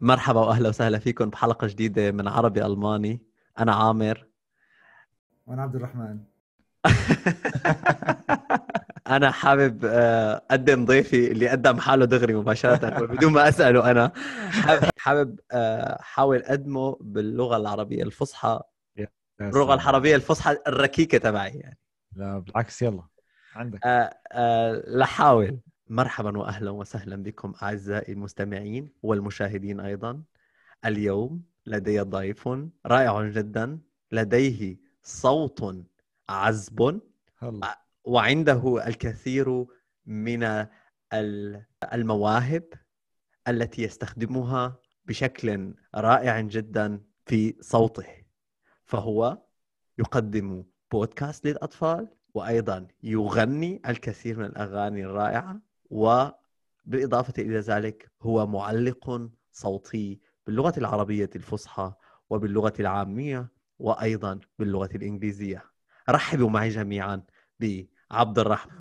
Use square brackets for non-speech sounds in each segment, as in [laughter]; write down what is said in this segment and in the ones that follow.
مرحبا واهلا وسهلا فيكم بحلقه جديده من عربي الماني انا عامر وانا عبد الرحمن [laughs] انا حابب آه، اقدم ضيفي اللي قدم حاله دغري مباشره بدون ما اساله انا حابب احاول آه، اقدمه باللغه العربيه الفصحى اللغه العربيه الفصحى الركيكه تبعي يعني لا بالعكس يلا عندك آه، لحاول مرحبا واهلا وسهلا بكم اعزائي المستمعين والمشاهدين ايضا. اليوم لدي ضيف رائع جدا، لديه صوت عزب وعنده الكثير من المواهب التي يستخدمها بشكل رائع جدا في صوته فهو يقدم بودكاست للاطفال وايضا يغني الكثير من الاغاني الرائعه وبالإضافة إلى ذلك هو معلق صوتي باللغة العربية الفصحى وباللغة العامية وأيضا باللغة الإنجليزية رحبوا معي جميعا بعبد الرحمن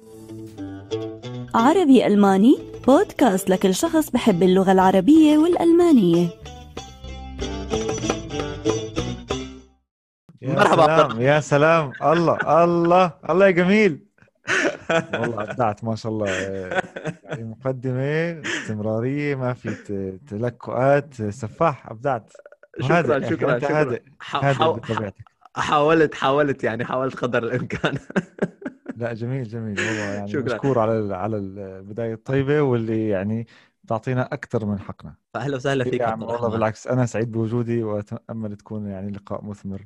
عربي ألماني بودكاست لكل شخص بحب اللغة العربية والألمانية يا مرحبا سلام. يا سلام الله الله الله يا جميل والله ابدعت ما شاء الله يعني مقدمه استمراريه ما في تلكؤات سفاح ابدعت شكرا يعني شكرا شكرا هادئ بطبيعتك حاولت حاولت يعني حاولت قدر الامكان [laughs] لا جميل جميل والله يعني شكرا. مشكور على على البدايه الطيبه واللي يعني تعطينا اكثر من حقنا فاهلا وسهلا فيك والله بالعكس انا سعيد بوجودي واتامل تكون يعني لقاء مثمر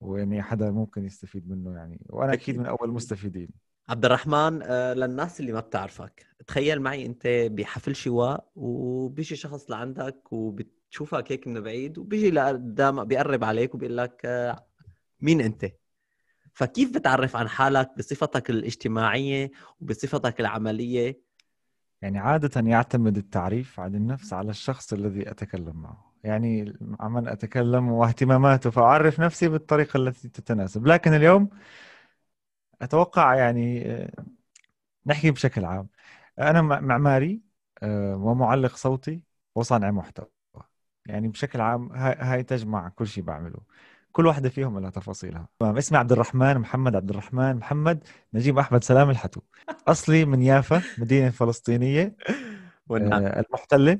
ويعني حدا ممكن يستفيد منه يعني وانا اكيد من اول المستفيدين عبد الرحمن آه، للناس اللي ما بتعرفك تخيل معي انت بحفل شواء وبيجي شخص لعندك وبتشوفك هيك من بعيد وبيجي لقدامك بيقرب عليك وبيقول لك آه، مين انت فكيف بتعرف عن حالك بصفتك الاجتماعيه وبصفتك العمليه يعني عاده يعتمد التعريف عن النفس على الشخص الذي اتكلم معه يعني عمن اتكلم واهتماماته فاعرف نفسي بالطريقه التي تتناسب لكن اليوم اتوقع يعني آه، نحكي بشكل عام انا معماري آه، ومعلق صوتي وصانع محتوى يعني بشكل عام هاي تجمع كل شيء بعمله كل واحدة فيهم لها تفاصيلها تمام اسمي عبد الرحمن محمد عبد الرحمن محمد نجيب أحمد سلام الحتو أصلي من يافا مدينة فلسطينية [laughs] آه، المحتلة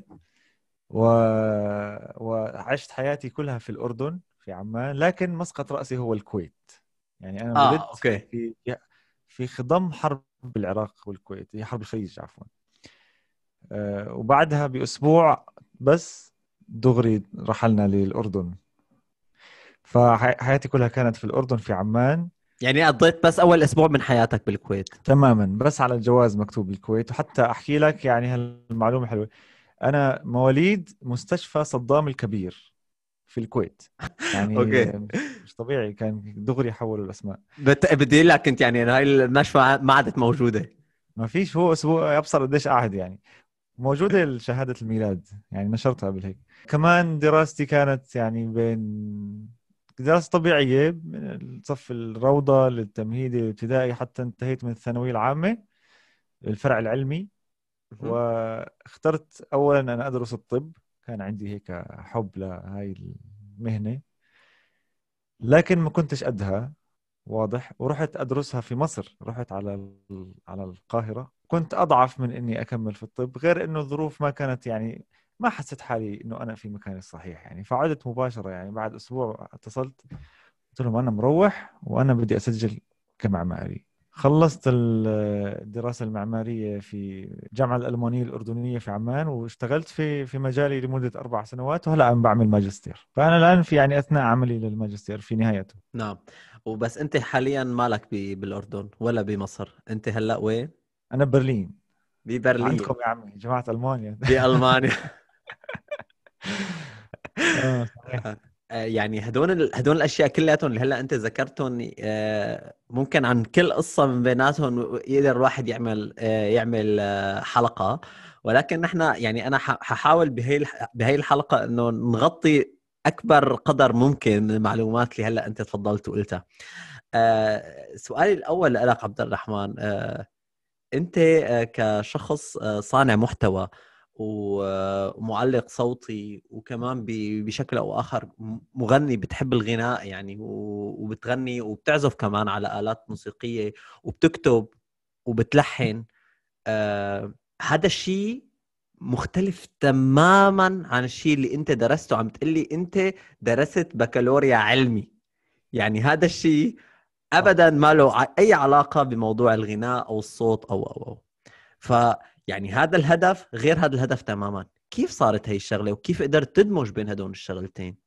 و... وعشت حياتي كلها في الأردن في عمان لكن مسقط رأسي هو الكويت يعني انا آه، ولدت أوكي. في في خضم حرب العراق والكويت هي حرب الخليج عفوا آه، وبعدها باسبوع بس دغري رحلنا للاردن فحياتي كلها كانت في الاردن في عمان يعني قضيت بس اول اسبوع من حياتك بالكويت تماما بس على الجواز مكتوب بالكويت وحتى احكي لك يعني هالمعلومه حلوه انا مواليد مستشفى صدام الكبير في الكويت [laughs] يعني اوكي مش طبيعي كان دغري حولوا الاسماء بت... بدي لك انت يعني هاي المشفى ما عادت موجوده ما فيش هو اسبوع ابصر قديش قاعد يعني موجوده شهاده الميلاد يعني نشرتها قبل هيك كمان دراستي كانت يعني بين دراسة طبيعية من صف الروضة للتمهيدي الابتدائي حتى انتهيت من الثانوية العامة الفرع العلمي واخترت أولا أن أدرس الطب كان عندي هيك حب لهاي المهنه لكن ما كنتش قدها واضح ورحت ادرسها في مصر رحت على على القاهره كنت اضعف من اني اكمل في الطب غير انه الظروف ما كانت يعني ما حسيت حالي انه انا في مكاني الصحيح يعني فعدت مباشره يعني بعد اسبوع اتصلت قلت لهم انا مروح وانا بدي اسجل كمعماري خلصت الدراسه المعماريه في الجامعه الالمانيه الاردنيه في عمان واشتغلت في في مجالي لمده اربع سنوات وهلا عم بعمل ماجستير فانا الان في يعني اثناء عملي للماجستير في نهايته نعم وبس انت حاليا مالك بالاردن ولا بمصر انت هلا وين انا برلين ببرلين عندكم يا عمي جماعه المانيا بالمانيا [laughs] آه، آه، يعني هدول هدول الاشياء كلياتهم اللي هلا انت ذكرتهم آه، ممكن عن كل قصه من بيناتهم يقدر الواحد يعمل آه، يعمل حلقه ولكن نحن يعني انا ححاول بهي بهي الحلقه انه نغطي اكبر قدر ممكن من المعلومات اللي هلا انت تفضلت وقلتها. سؤالي الاول لك عبد الرحمن انت كشخص صانع محتوى ومعلق صوتي وكمان بشكل او اخر مغني بتحب الغناء يعني وبتغني وبتعزف كمان على الات موسيقيه وبتكتب وبتلحن آه هذا الشيء مختلف تماما عن الشيء اللي انت درسته عم تقلي انت درست بكالوريا علمي يعني هذا الشيء ابدا ما له اي علاقه بموضوع الغناء او الصوت او او او ف يعني هذا الهدف غير هذا الهدف تماما كيف صارت هي الشغله وكيف قدرت تدمج بين هدول الشغلتين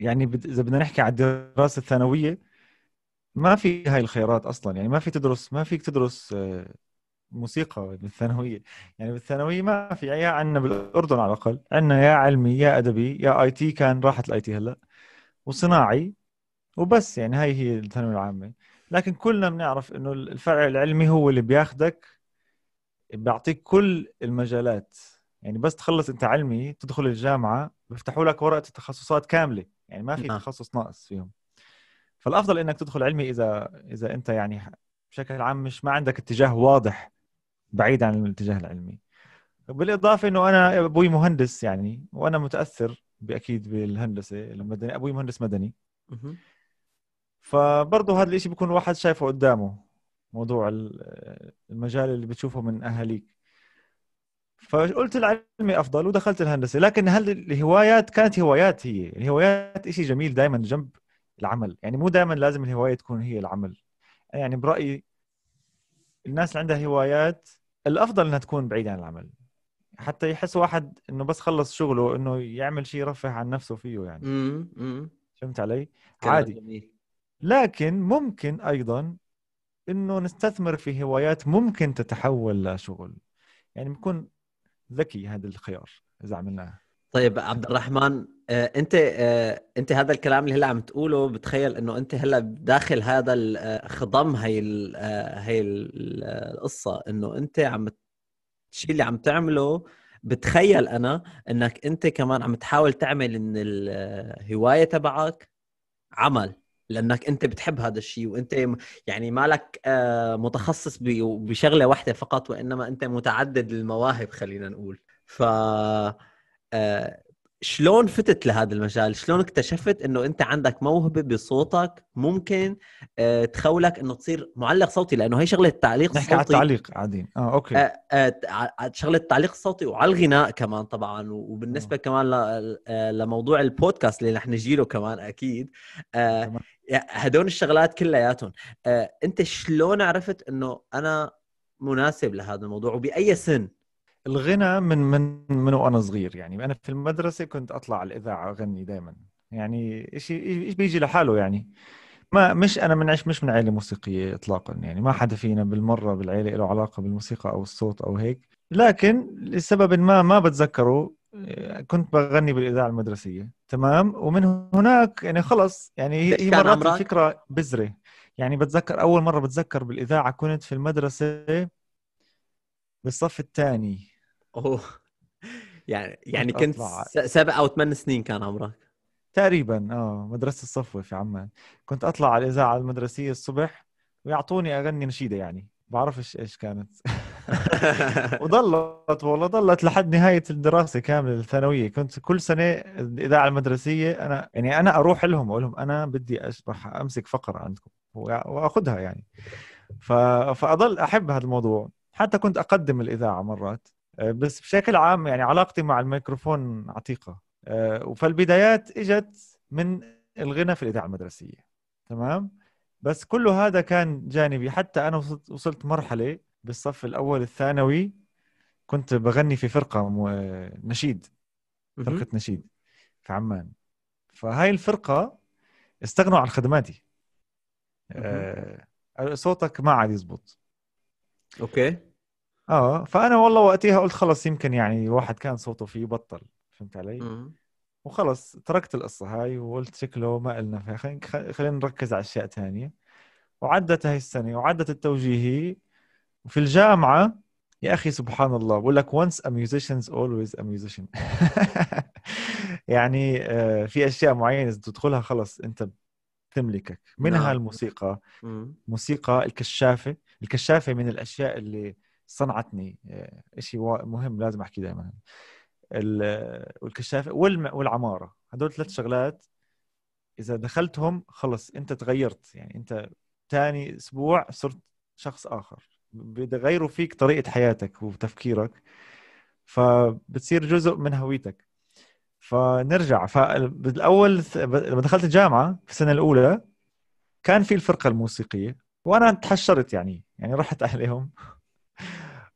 يعني اذا بدنا نحكي على الدراسه الثانويه ما في هاي الخيارات اصلا يعني ما في تدرس ما فيك تدرس آه، موسيقى بالثانويه يعني بالثانويه ما في يعني يا عندنا بالاردن على الاقل عندنا يا علمي يا ادبي يا اي تي كان راحت الاي تي هلا وصناعي وبس يعني هاي هي الثانويه العامه لكن كلنا بنعرف انه الفرع العلمي هو اللي بياخدك بيعطيك كل المجالات يعني بس تخلص انت علمي تدخل الجامعه بيفتحوا لك ورقه التخصصات كامله يعني ما في نعم. تخصص ناقص فيهم فالافضل انك تدخل علمي اذا اذا انت يعني بشكل عام مش ما عندك اتجاه واضح بعيد عن الاتجاه العلمي بالاضافه انه انا ابوي مهندس يعني وانا متاثر باكيد بالهندسه المدني ابوي مهندس مدني فبرضه هذا الشيء بيكون الواحد شايفه قدامه موضوع المجال اللي بتشوفه من اهاليك فقلت العلمي افضل ودخلت الهندسه لكن هل الهوايات كانت هوايات هي الهوايات شيء جميل دائما جنب العمل يعني مو دائما لازم الهوايه تكون هي العمل يعني برايي الناس اللي عندها هوايات الافضل انها تكون بعيده عن العمل حتى يحس واحد انه بس خلص شغله انه يعمل شيء يرفه عن نفسه فيه يعني فهمت علي؟ عادي لكن ممكن ايضا انه نستثمر في هوايات ممكن تتحول لشغل يعني بيكون ذكي هذا الخيار اذا عملناه طيب عبد الرحمن آه، انت آه، انت هذا الكلام اللي هلا عم تقوله بتخيل انه انت هلا داخل هذا آه، خضم هي هي القصه انه انت عم الشيء اللي عم تعمله بتخيل انا انك انت كمان عم تحاول تعمل ان الهوايه تبعك عمل لانك انت بتحب هذا الشيء وانت يعني مالك آه، متخصص بشغله واحده فقط وانما انت متعدد المواهب خلينا نقول ف آه، شلون فتت لهذا المجال؟ شلون اكتشفت انه انت عندك موهبه بصوتك ممكن آه، تخولك انه تصير معلق صوتي لانه هي شغله التعليق الصوتي نحكي على التعليق قاعدين اه اوكي اه اه شغله التعليق الصوتي وعلى الغناء كمان طبعا وبالنسبه أوه. كمان آه، لموضوع البودكاست اللي رح نجي له كمان اكيد آه، هدول الشغلات كلياتهم انت شلون عرفت انه انا مناسب لهذا الموضوع وباي سن الغنى من من من وانا صغير يعني انا في المدرسه كنت اطلع على الاذاعه اغني دائما يعني شيء بيجي لحاله يعني ما مش انا منعش مش من عائله موسيقيه اطلاقا يعني ما حدا فينا بالمره بالعيله له علاقه بالموسيقى او الصوت او هيك لكن لسبب ما ما بتذكره آه، كنت بغني بالاذاعه المدرسيه تمام ومن هناك يعني خلص يعني هي مرات الفكره بذره يعني بتذكر اول مره بتذكر بالاذاعه كنت في المدرسه بالصف الثاني اوه [laughs] يعني يعني كنت أطلع. سبع او ثمان سنين كان عمرك تقريبا اه مدرسه الصفوه في عمان كنت اطلع على الاذاعه المدرسيه الصبح ويعطوني اغني نشيده يعني بعرفش ايش كانت [laughs] وظلت والله ظلت لحد نهايه الدراسه كامله الثانويه كنت كل سنه الاذاعه المدرسيه انا يعني انا اروح لهم اقول لهم انا بدي اشرح امسك فقره عندكم واخذها يعني فأظل فاضل احب هذا الموضوع حتى كنت اقدم الاذاعه مرات آه، بس بشكل عام يعني علاقتي مع الميكروفون عتيقه آه، فالبدايات اجت من الغنى في الاذاعه المدرسيه تمام بس كل هذا كان جانبي حتى انا وصلت, وصلت مرحله بالصف الاول الثانوي كنت بغني في فرقه نشيد فرقه نشيد في عمان فهاي الفرقه استغنوا عن خدماتي آه، صوتك ما عاد يزبط اوكي اه فانا والله وقتها قلت خلص يمكن يعني واحد كان صوته فيه بطل فهمت علي؟ م- وخلص تركت القصة هاي وقلت شكله ما إلنا فيها خلينا خلين نركز على أشياء تانية وعدت هاي السنة وعدت التوجيهي في الجامعة يا أخي سبحان الله بقول لك once a musician is always a musician [laughs] يعني آه، في أشياء معينة إذا تدخلها خلص أنت بتملكك منها نعم. الموسيقى موسيقى الكشافة الكشافة من الأشياء اللي صنعتني آه، شيء مهم لازم احكي دائما والكشافه والعماره هدول ثلاث شغلات اذا دخلتهم خلص انت تغيرت يعني انت ثاني اسبوع صرت شخص اخر بيغيروا فيك طريقه حياتك وتفكيرك فبتصير جزء من هويتك فنرجع فالاول لما دخلت الجامعه في السنه الاولى كان في الفرقه الموسيقيه وانا تحشرت يعني يعني رحت [laughs] عليهم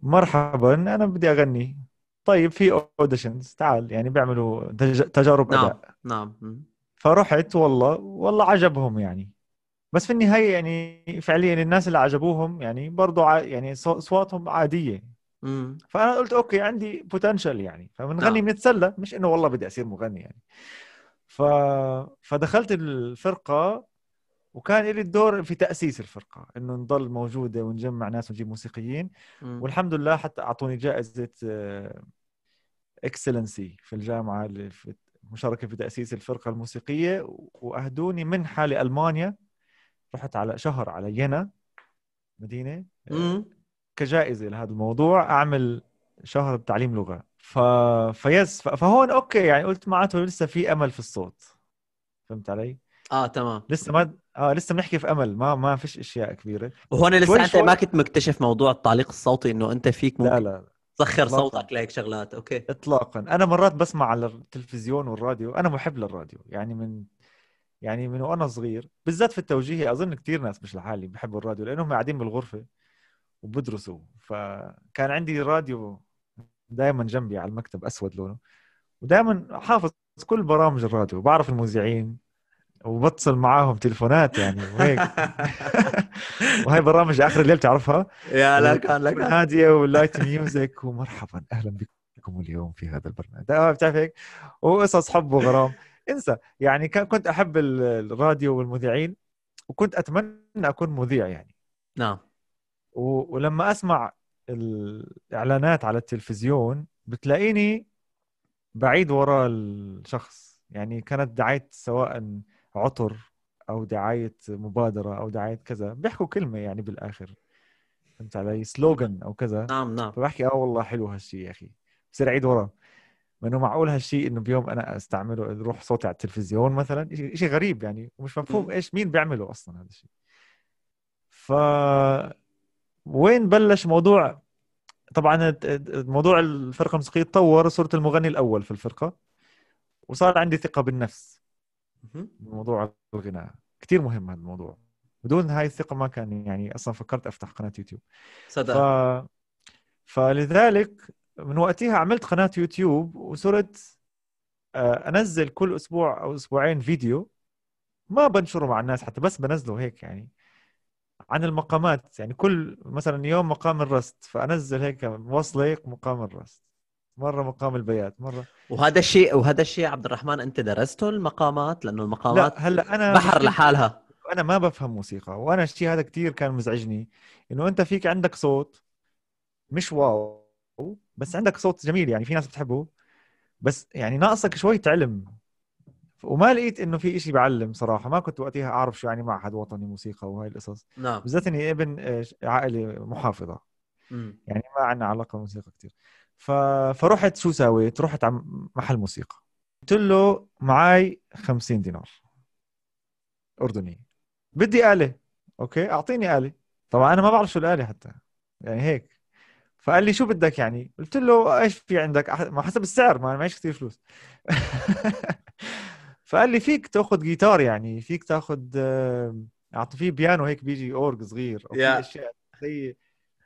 مرحبا انا بدي اغني طيب في اوديشنز تعال يعني بيعملوا تجارب نعم أداء. نعم فرحت والله والله عجبهم يعني بس في النهايه يعني فعليا الناس اللي عجبوهم يعني برضه ع... يعني اصواتهم عاديه مم. فانا قلت اوكي عندي بوتنشل يعني فبنغني نعم. بنتسلى مش انه والله بدي اصير مغني يعني ف... فدخلت الفرقه وكان لي الدور في تاسيس الفرقه انه نضل موجوده ونجمع ناس ونجيب موسيقيين م. والحمد لله حتى اعطوني جائزه آه، اكسلنسي في الجامعه في مشاركه في تاسيس الفرقه الموسيقيه واهدوني منحه لالمانيا رحت على شهر على ينا مدينه آه، م. كجائزه لهذا الموضوع اعمل شهر بتعليم لغه ف... فيس ف... فهون اوكي يعني قلت معناته لسه في امل في الصوت فهمت علي؟ اه تمام لسه ما اه لسه بنحكي في امل ما ما فيش اشياء كبيره وهون لسه انت شوي. ما كنت مكتشف موضوع التعليق الصوتي انه انت فيك ممكن لا لا تسخر صوتك لهيك شغلات اوكي اطلاقا انا مرات بسمع على التلفزيون والراديو انا محب للراديو يعني من يعني من وانا صغير بالذات في التوجيهي اظن كثير ناس مش لحالي بحبوا الراديو لانهم قاعدين بالغرفه وبدرسوا فكان عندي راديو دائما جنبي على المكتب اسود لونه ودائما حافظ كل برامج الراديو بعرف المذيعين وبتصل معاهم تلفونات يعني وهيك [laughs] [laughs] وهي برامج اخر الليل بتعرفها يا لا آه، كان لك هاديه واللايت ميوزك ومرحبا اهلا بكم اليوم في هذا البرنامج آه، بتعرف هيك وقصص حب وغرام انسى يعني كان كنت احب الراديو والمذيعين وكنت اتمنى اكون مذيع يعني نعم ولما اسمع الاعلانات على التلفزيون بتلاقيني بعيد وراء الشخص يعني كانت دعايه سواء عطر او دعايه مبادره او دعايه كذا بيحكوا كلمه يعني بالاخر فهمت علي سلوغن او كذا نعم نعم فبحكي اه والله حلو هالشيء يا اخي بصير اعيد ورا ما انه معقول هالشيء انه بيوم انا استعمله يروح صوتي على التلفزيون مثلا شيء غريب يعني ومش مفهوم ايش مين بيعمله اصلا هذا الشيء ف وين بلش موضوع طبعا موضوع الفرقه الموسيقيه تطور صرت المغني الاول في الفرقه وصار عندي ثقه بالنفس من موضوع الغناء كثير مهم هذا الموضوع بدون هاي الثقه ما كان يعني اصلا فكرت افتح قناه يوتيوب صدق ف... فلذلك من وقتها عملت قناه يوتيوب وصرت آه، انزل كل اسبوع او اسبوعين فيديو ما بنشره مع الناس حتى بس بنزله هيك يعني عن المقامات يعني كل مثلا يوم مقام الرست فانزل هيك بوصله هيك مقام الرست مره مقام البيات مره وهذا الشيء وهذا الشيء عبد الرحمن انت درسته المقامات لانه المقامات لا هلا انا بحر لحالها انا ما بفهم موسيقى وانا الشيء هذا كتير كان مزعجني انه انت فيك عندك صوت مش واو بس عندك صوت جميل يعني في ناس بتحبه بس يعني ناقصك شوية علم وما لقيت انه في إشي بعلم صراحه ما كنت وقتها اعرف شو يعني معهد وطني موسيقى وهي القصص نعم بالذات اني ابن آه، عائله محافظه مم. يعني ما عندنا علاقه بالموسيقى كثير ف... فرحت شو سويت رحت على محل موسيقى قلت له معي 50 دينار اردني بدي آلة اوكي اعطيني آلة طبعا انا ما بعرف شو الآلة حتى يعني هيك فقال لي شو بدك يعني قلت له ايش في عندك ما حسب السعر ما معيش كثير فلوس [laughs] فقال لي فيك تاخذ جيتار يعني فيك تاخذ آه، اعطي فيه بيانو هيك بيجي اورج صغير او في yeah. اشياء زي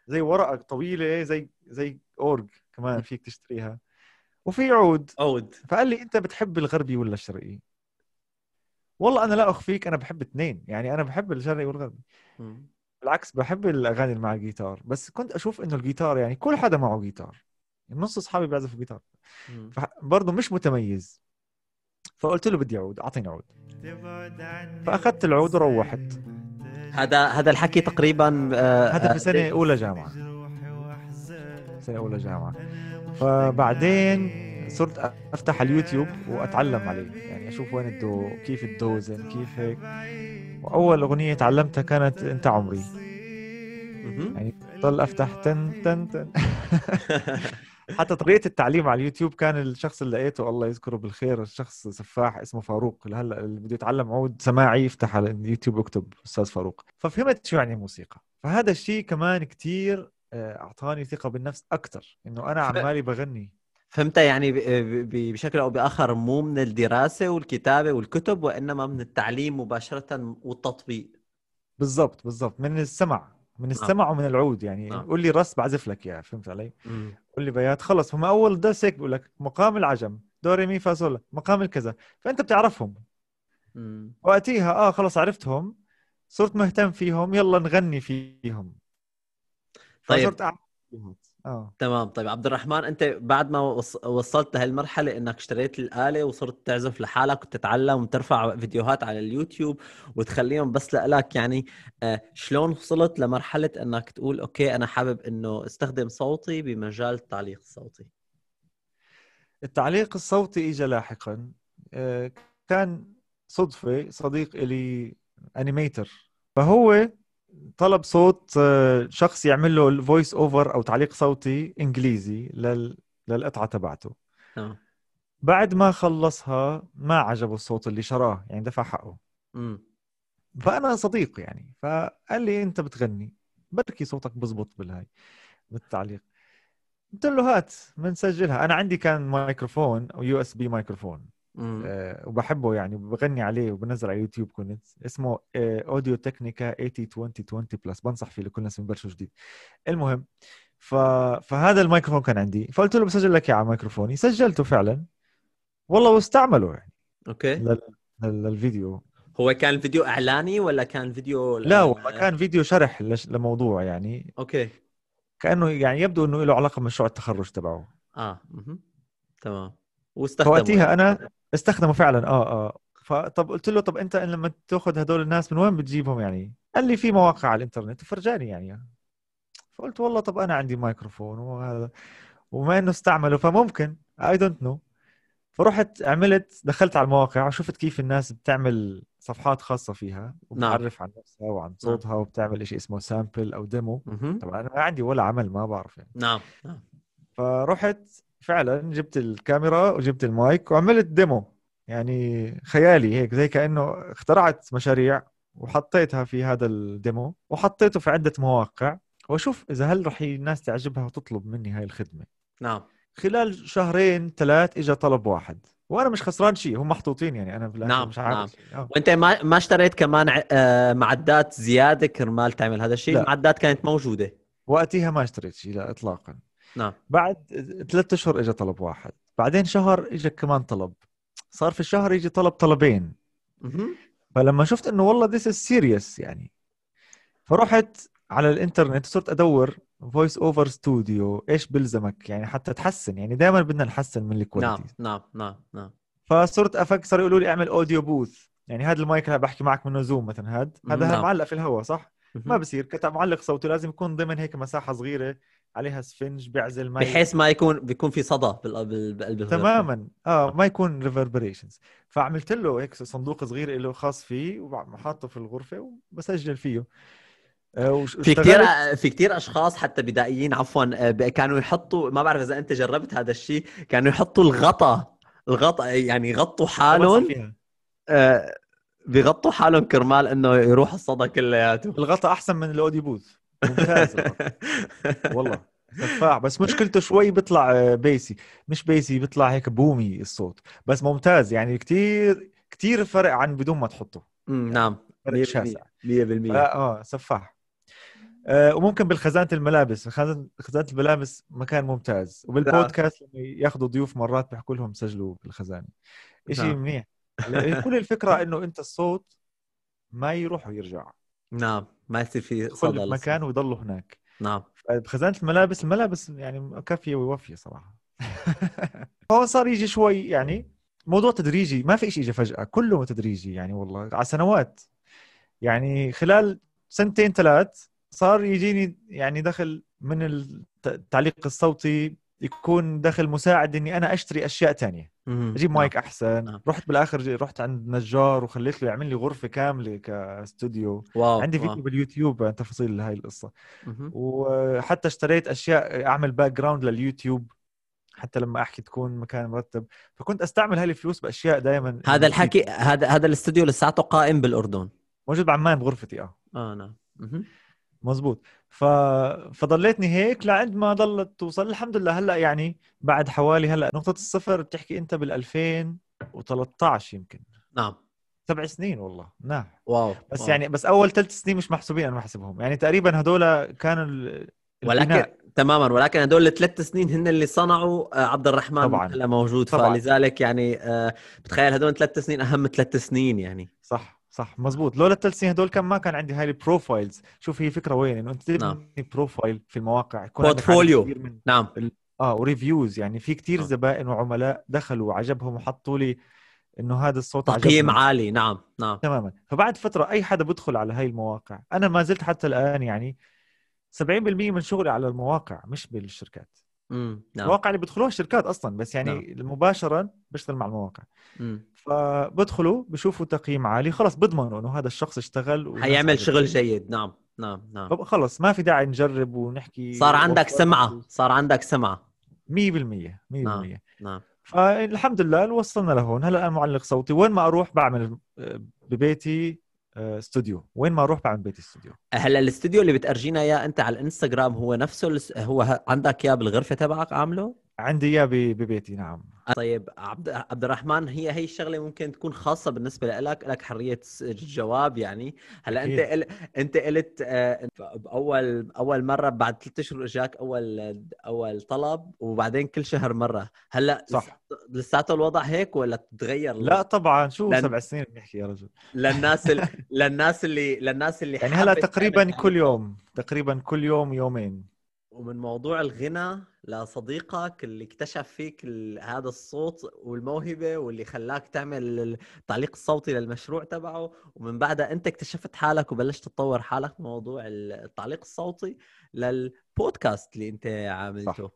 زي ورقه طويله إيه، زي زي اورج كمان فيك تشتريها وفي عود عود فقال لي انت بتحب الغربي ولا الشرقي؟ والله انا لا اخفيك انا بحب اثنين يعني انا بحب الشرقي والغربي بالعكس بحب الاغاني اللي مع الجيتار بس كنت اشوف انه الجيتار يعني كل حدا معه جيتار نص اصحابي بيعزفوا جيتار برضه مش متميز فقلت له بدي عود اعطيني عود فاخذت العود وروحت هذا هذا الحكي تقريبا آه، هذا في آه، سنه اولى جامعه سنه اولى جامعه فبعدين صرت افتح اليوتيوب واتعلم عليه يعني اشوف وين الدو كيف الدوزن كيف هيك واول اغنيه تعلمتها كانت انت عمري يعني ضل افتح تن تن تن [laughs] حتى طريقه التعليم على اليوتيوب كان الشخص اللي لقيته الله يذكره بالخير الشخص سفاح اسمه فاروق هلا اللي بده يتعلم عود سماعي يفتح على اليوتيوب يكتب استاذ فاروق ففهمت شو يعني موسيقى فهذا الشيء كمان كتير آه، اعطاني ثقه بالنفس اكثر انه انا عمالي بغني فهمتها يعني آه، بشكل او باخر مو من الدراسه والكتابه والكتب وانما من التعليم مباشره والتطبيق بالضبط بالضبط من السمع من نعم. السمع ومن العود يعني آه. نعم. قول لي رس بعزف لك اياها فهمت علي؟ قول لي بيات خلص هم اول درس هيك بقول لك مقام العجم دوري مي فاصولا مقام الكذا فانت بتعرفهم مم. وقتيها اه خلص عرفتهم صرت مهتم فيهم يلا نغني فيهم طيب اه تمام طيب عبد الرحمن انت بعد ما وصلت لهالمرحله انك اشتريت الاله وصرت تعزف لحالك وتتعلم وترفع فيديوهات على اليوتيوب وتخليهم بس لك يعني آه، شلون وصلت لمرحله انك تقول اوكي انا حابب انه استخدم صوتي بمجال التعليق الصوتي التعليق الصوتي اجى لاحقا آه، كان صدفه صديق الي انيميتر فهو طلب صوت آه، شخص يعمل له الفويس اوفر او تعليق صوتي انجليزي للقطعه تبعته آه. بعد ما خلصها ما عجبه الصوت اللي شراه يعني دفع حقه فانا صديق يعني فقال لي انت بتغني بركي صوتك بزبط بالهاي بالتعليق قلت له هات بنسجلها انا عندي كان مايكروفون او يو اس بي مايكروفون أه وبحبه يعني وبغني عليه وبنزل على يوتيوب كنت اسمه اوديو تكنيكا 80 20 بلس بنصح فيه لكل الناس ببلشوا جديد المهم ف... فهذا الميكروفون كان عندي فقلت له بسجل لك اياه على ميكروفوني سجلته فعلا والله واستعمله يعني اوكي لل... للفيديو هو كان فيديو اعلاني ولا كان فيديو لا والله كان فيديو شرح لش... لموضوع يعني اوكي كانه يعني يبدو انه له علاقه بمشروع التخرج تبعه اه م-م. تمام واستخدمه وقتها يعني. انا استخدمه فعلا اه اه فطب قلت له طب انت لما تاخذ هدول الناس من وين بتجيبهم يعني؟ قال لي في مواقع على الانترنت وفرجاني يعني فقلت والله طب انا عندي مايكروفون وهذا وما انه استعمله فممكن اي دونت نو فرحت عملت دخلت على المواقع وشفت كيف الناس بتعمل صفحات خاصه فيها نعم. وبتعرف نعم. عن نفسها وعن صوتها نعم. وبتعمل شيء اسمه سامبل او ديمو طبعا انا ما عندي ولا عمل ما بعرف يعني نعم, نعم. فرحت فعلا جبت الكاميرا وجبت المايك وعملت ديمو يعني خيالي هيك زي كانه اخترعت مشاريع وحطيتها في هذا الديمو وحطيته في عده مواقع واشوف اذا هل رح الناس تعجبها وتطلب مني هاي الخدمه نعم خلال شهرين ثلاث اجى طلب واحد وانا مش خسران شيء هم محطوطين يعني انا بالاخر نعم مش عارف نعم. أوه. وانت ما ما اشتريت كمان آه، معدات زياده كرمال تعمل هذا الشيء المعدات كانت موجوده وقتها ما اشتريت شيء لا اطلاقا نعم بعد ثلاثة اشهر اجى طلب واحد بعدين شهر اجى كمان طلب صار في الشهر يجي طلب طلبين مم. فلما شفت انه والله ذيس از سيريس يعني فرحت على الانترنت صرت ادور فويس اوفر ستوديو ايش بلزمك يعني حتى تحسن يعني دائما بدنا نحسن من الكواليتي نعم نعم نعم نعم فصرت افكر صاروا يقولوا لي اعمل اوديو بوث يعني هذا المايك اللي بحكي معك منه زوم مثلا هذا هذا نعم. معلق في الهواء صح ما بصير كتاب معلق صوتي لازم يكون ضمن هيك مساحه صغيره عليها اسفنج بيعزل مي بحيث ما يكون بيكون في صدى بقلب تماما اه ما يكون ريفربريشنز فعملت له هيك صندوق صغير له خاص فيه وحاطه في الغرفه وبسجل فيه آه، في كثير آه، في كثير اشخاص حتى بدائيين عفوا آه، كانوا يحطوا ما بعرف اذا انت جربت هذا الشيء كانوا يحطوا الغطا الغطا يعني يغطوا حالهم بيغطوا حالهم كرمال انه يروح الصدى كلياته الغطا احسن من الاودي بوث ممتاز والله سفاح [laughs] بس مشكلته شوي بيطلع آه، بيسي مش بيسي بيطلع هيك بومي الصوت بس ممتاز يعني كتير كتير فرق عن بدون ما تحطه يعني نعم فرق شاسع 100% اه سفاح آه، وممكن بالخزانه الملابس خزانه الملابس مكان ممتاز وبالبودكاست لما ياخذوا ضيوف مرات بيحكوا لهم سجلوا بالخزانه شيء نعم. منيح [laughs] كل الفكره انه انت الصوت ما يروح ويرجع نعم ما يصير في صدى في مكان ويضلوا هناك نعم بخزانه الملابس الملابس يعني كافيه ويوفي صراحه [laughs] هون صار يجي شوي يعني موضوع تدريجي ما في شيء اجى فجاه كله تدريجي يعني والله على سنوات يعني خلال سنتين ثلاث صار يجيني يعني دخل من التعليق الصوتي يكون دخل مساعد اني انا اشتري اشياء تانية اجيب نعم. مايك احسن نعم. رحت بالاخر رحت عند نجار وخليت له يعمل لي غرفه كامله كاستوديو واو. عندي فيديو واو. باليوتيوب عن تفاصيل هاي القصه مم. وحتى اشتريت اشياء اعمل باك جراوند لليوتيوب حتى لما احكي تكون مكان مرتب فكنت استعمل هاي الفلوس باشياء دائما هذا الحكي هذا هذا الاستوديو لساته قائم بالاردن موجود بعمان بغرفتي اه اه نعم مزبوط ف... فضليتني هيك لعند ما ضلت توصل الحمد لله هلا يعني بعد حوالي هلا نقطه الصفر بتحكي انت بال 2013 يمكن نعم سبع سنين والله نعم واو بس واو. يعني بس اول ثلاث سنين مش محسوبين انا بحسبهم يعني تقريبا هدول كانوا ال... ولكن البناء. تماما ولكن هدول الثلاث سنين هن اللي صنعوا آه، عبد الرحمن طبعا هلا موجود طبعا. فلذلك يعني آه، بتخيل هدول ثلاث سنين اهم ثلاث سنين يعني صح صح مزبوط لولا الثلاث سنين هدول كان ما كان عندي هاي البروفايلز شوف هي فكره وين انه انت تبني نعم. بروفايل في المواقع يكون بورتفوليو نعم اه وريفيوز يعني في كتير نعم. زبائن وعملاء دخلوا وعجبهم وحطوا لي انه هذا الصوت تقييم عالي نعم نعم تماما فبعد فتره اي حدا بدخل على هاي المواقع انا ما زلت حتى الان يعني 70% من شغلي على المواقع مش بالشركات نعم. مواقع اللي بيدخلوها الشركات اصلا بس يعني نعم. مباشره بشتغل مع المواقع مم. فبدخلوا بشوفوا تقييم عالي خلص بضمنوا انه هذا الشخص اشتغل حيعمل شغل جيد نعم نعم نعم خلص ما في داعي نجرب ونحكي صار عندك سمعه صار عندك سمعه 100% 100% نعم نعم فالحمد لله وصلنا لهون هلا انا معلق صوتي وين ما اروح بعمل آه، ببيتي آه، استوديو وين ما اروح بعمل بيت استوديو هلا الاستوديو اللي بتأرجينا اياه انت على الانستغرام هو نفسه هو عندك اياه بالغرفه تبعك عامله عندي اياه ببيتي نعم طيب عبد عبد الرحمن هي هي الشغله ممكن تكون خاصه بالنسبه لك لك حريه الجواب يعني هلا انت قل... انت قلت آه، باول اول مره بعد ثلاث اشهر اجاك اول اول طلب وبعدين كل شهر مره هلا صح لساته الوضع هيك ولا تغير لا طبعا شو لن... سبع سنين بنحكي يا رجل للناس ال... [laughs] للناس اللي للناس اللي يعني هلا تقريبا كل يوم تقريبا كل يوم يومين ومن موضوع الغنى لصديقك اللي اكتشف فيك هذا الصوت والموهبه واللي خلاك تعمل التعليق الصوتي للمشروع تبعه ومن بعدها انت اكتشفت حالك وبلشت تطور حالك بموضوع التعليق الصوتي للبودكاست اللي انت عاملته صح.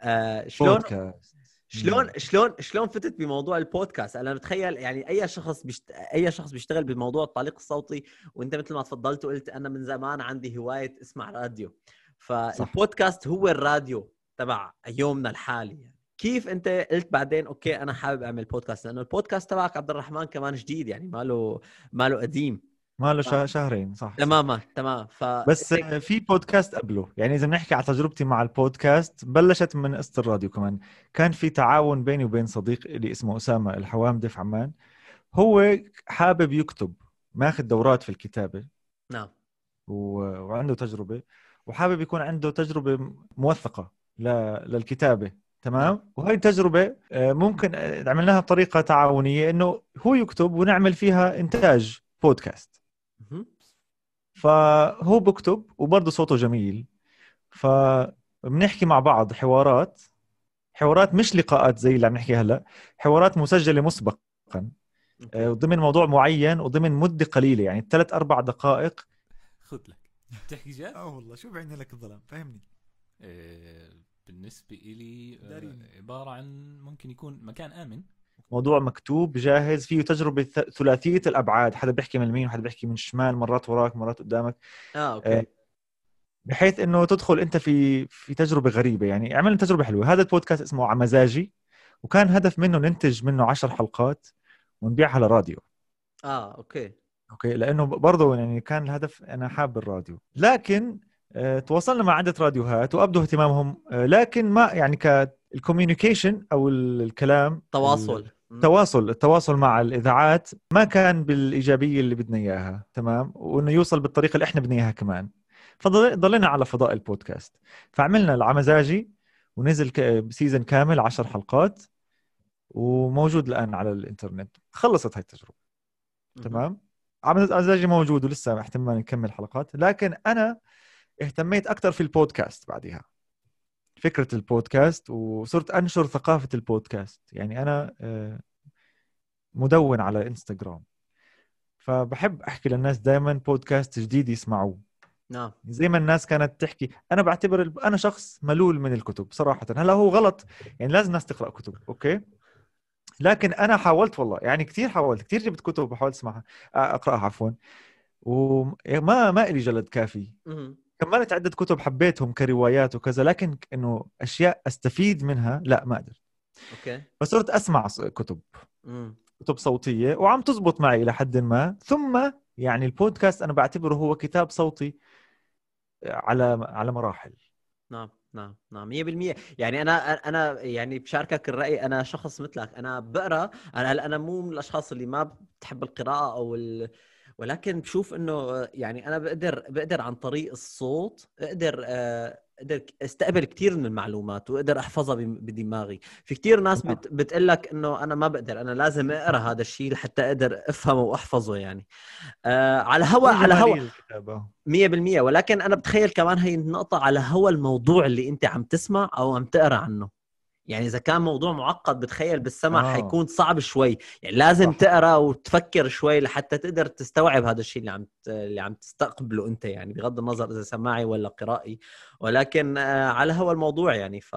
آه شلون بودكاست. شلون شلون شلون فتت بموضوع البودكاست انا بتخيل يعني اي شخص بيشت... اي شخص بيشتغل بموضوع التعليق الصوتي وانت مثل ما تفضلت وقلت انا من زمان عندي هوايه اسمع راديو فالبودكاست هو الراديو تبع يومنا الحالي يعني. كيف انت قلت بعدين اوكي انا حابب اعمل بودكاست لانه البودكاست تبعك عبد الرحمن كمان جديد يعني ماله ماله قديم ما له ف... شهرين صح تماما تمام ف... بس في بودكاست قبله يعني اذا بنحكي على تجربتي مع البودكاست بلشت من قصه الراديو كمان كان في تعاون بيني وبين صديق اللي اسمه اسامه الحوام في عمان هو حابب يكتب ماخذ دورات في الكتابه نعم و... وعنده تجربه وحابب يكون عنده تجربه موثقه للكتابه تمام نعم. وهي التجربه آه، ممكن آه، عملناها بطريقه تعاونيه انه هو يكتب ونعمل فيها انتاج بودكاست فهو بكتب وبرضه صوته جميل فبنحكي مع بعض حوارات حوارات مش لقاءات زي اللي عم نحكي هلا حوارات مسجله مسبقا آه، ضمن موضوع معين وضمن مده قليله يعني ثلاث اربع دقائق خذ لك تحكي جد؟ اه والله شو بعين لك الظلام فهمني إيه بالنسبة إلي آه، داريني. عبارة عن ممكن يكون مكان آمن موضوع مكتوب جاهز فيه تجربة ثلاثية الأبعاد حدا بيحكي من اليمين وحدا بيحكي من الشمال مرات وراك مرات قدامك اه, آه، اوكي بحيث انه تدخل انت في في تجربه غريبه يعني عملنا تجربه حلوه هذا البودكاست اسمه على مزاجي وكان هدف منه ننتج منه عشر حلقات ونبيعها لراديو اه اوكي اوكي لانه برضه يعني كان الهدف انا حاب الراديو لكن آه، تواصلنا مع عده راديوهات وابدوا اهتمامهم آه، لكن ما يعني كالكوميونيكيشن او الكلام تواصل التواصل التواصل مع الاذاعات ما كان بالايجابيه اللي بدنا اياها تمام وانه يوصل بالطريقه اللي احنا بدنا اياها كمان فضلنا على فضاء البودكاست فعملنا العمزاجي ونزل سيزن كامل عشر حلقات وموجود الان على الانترنت خلصت هاي التجربه تمام عم ازعجي موجود ولسه احتمال نكمل حلقات لكن انا اهتميت اكثر في البودكاست بعدها فكره البودكاست وصرت انشر ثقافه البودكاست يعني انا آه، مدون على انستغرام فبحب احكي للناس دائما بودكاست جديد يسمعوه نعم زي ما الناس كانت تحكي انا بعتبر انا شخص ملول من الكتب صراحه هلا هو غلط يعني لازم الناس تقرا كتب اوكي لكن انا حاولت والله يعني كثير حاولت كثير جبت كتب وحاولت اسمعها اقراها عفوا وما ما لي جلد كافي كملت عده كتب حبيتهم كروايات وكذا لكن انه اشياء استفيد منها لا ما قدرت اوكي فصرت اسمع كتب مم. كتب صوتيه وعم تزبط معي الى حد ما ثم يعني البودكاست انا بعتبره هو كتاب صوتي على على مراحل نعم نعم نعم مية بالمية يعني انا انا يعني بشاركك الراي انا شخص مثلك انا بقرا انا هلا انا مو من الاشخاص اللي ما بتحب القراءه او ال... ولكن بشوف انه يعني انا بقدر بقدر عن طريق الصوت اقدر آه، اقدر استقبل كثير من المعلومات واقدر احفظها بدماغي في كثير ناس نعم. بت... بتقول لك انه انا ما بقدر انا لازم اقرا هذا الشيء لحتى اقدر افهمه واحفظه يعني آه على هوا على هوا 100% ولكن انا بتخيل كمان هي النقطه على هوا الموضوع اللي انت عم تسمع او عم تقرا عنه يعني اذا كان موضوع معقد بتخيل بالسمع آه. حيكون صعب شوي يعني لازم صح. تقرا وتفكر شوي لحتى تقدر تستوعب هذا الشيء اللي عم اللي عم تستقبله انت يعني بغض النظر اذا سماعي ولا قرائي ولكن آه على هوا الموضوع يعني ف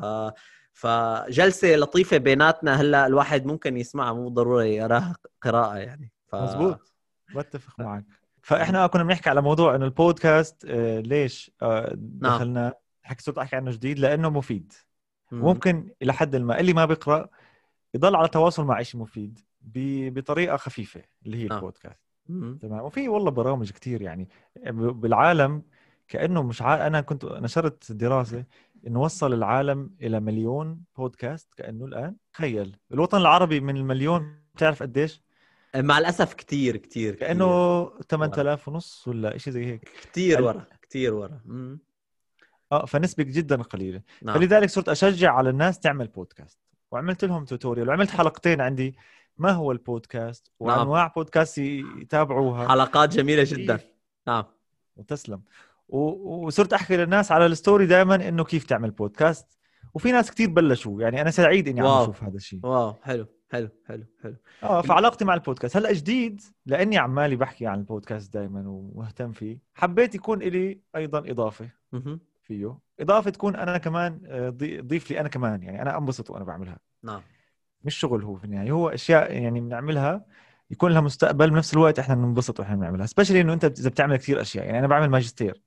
فجلسه لطيفه بيناتنا هلا الواحد ممكن يسمعها مو ضروري يراها قراءه يعني ف... مزبوط بتفق معك فاحنا كنا بنحكي على موضوع انه البودكاست آه ليش آه نعم. دخلنا نعم. حكي صرت احكي عنه جديد لانه مفيد ممكن الى حد ما اللي ما بيقرا يضل على تواصل مع شيء مفيد بطريقه خفيفه اللي هي آه. البودكاست تمام وفي والله برامج كثير يعني بالعالم كانه مش عارف انا كنت نشرت دراسه انه وصل العالم الى مليون بودكاست كانه الان تخيل الوطن العربي من المليون بتعرف قديش آه، مع الاسف كثير كثير كانه 8000 ونص ولا شيء زي هيك كثير ورا كثير ورا اه فنسبة جدا قليلة نعم. فلذلك صرت اشجع على الناس تعمل بودكاست وعملت لهم توتوريال وعملت حلقتين عندي ما هو البودكاست نعم. وانواع نعم. بودكاست يتابعوها حلقات جميلة إيه. جدا نعم وتسلم وصرت احكي للناس على الستوري دائما انه كيف تعمل بودكاست وفي ناس كتير بلشوا يعني انا سعيد اني عم اشوف هذا الشيء واو حلو حلو حلو حلو اه فعلاقتي مع البودكاست هلا جديد لاني عمالي بحكي عن البودكاست دائما ومهتم فيه حبيت يكون لي ايضا اضافه فيه اضافه تكون انا كمان آه، ضيف لي انا كمان يعني انا انبسط وانا بعملها نعم مش شغل هو في النهايه هو اشياء يعني بنعملها يكون لها مستقبل بنفس الوقت احنا بننبسط واحنا بنعملها سبيشلي انه انت اذا بتعمل كثير اشياء يعني انا بعمل ماجستير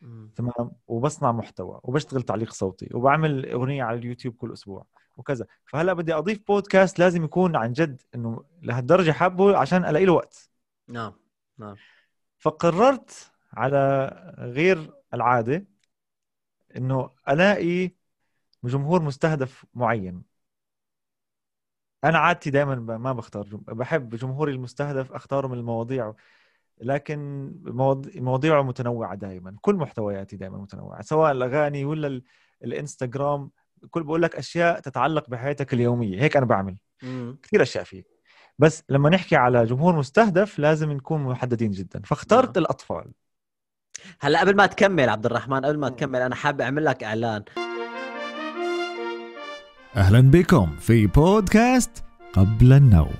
مم. تمام وبصنع محتوى وبشتغل تعليق صوتي وبعمل اغنيه على اليوتيوب كل اسبوع وكذا فهلا بدي اضيف بودكاست لازم يكون عن جد انه لهالدرجه حابه عشان الاقي له وقت نعم نعم فقررت على غير العاده انه الاقي جمهور مستهدف معين انا عادتي دائما ما بختار بحب جمهوري المستهدف اختاره من المواضيع لكن مواضيعه متنوعه دائما كل محتوياتي دائما متنوعه سواء الاغاني ولا الانستغرام كل بقول لك اشياء تتعلق بحياتك اليوميه هيك انا بعمل مم. كثير اشياء فيه بس لما نحكي على جمهور مستهدف لازم نكون محددين جدا فاخترت مم. آه. الاطفال هلا قبل ما تكمل عبد الرحمن قبل ما تكمل انا حابب اعمل لك اعلان اهلا بكم في بودكاست قبل النوم